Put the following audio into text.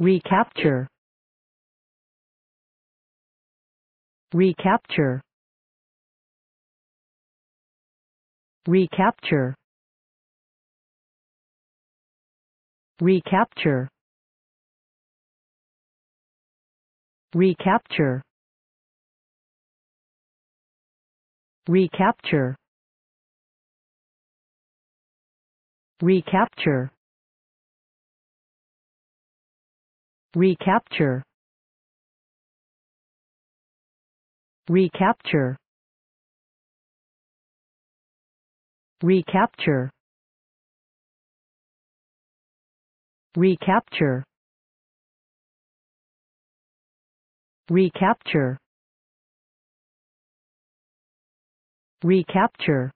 recapture recapture recapture recapture recapture recapture recapture recapture recapture recapture recapture recapture recapture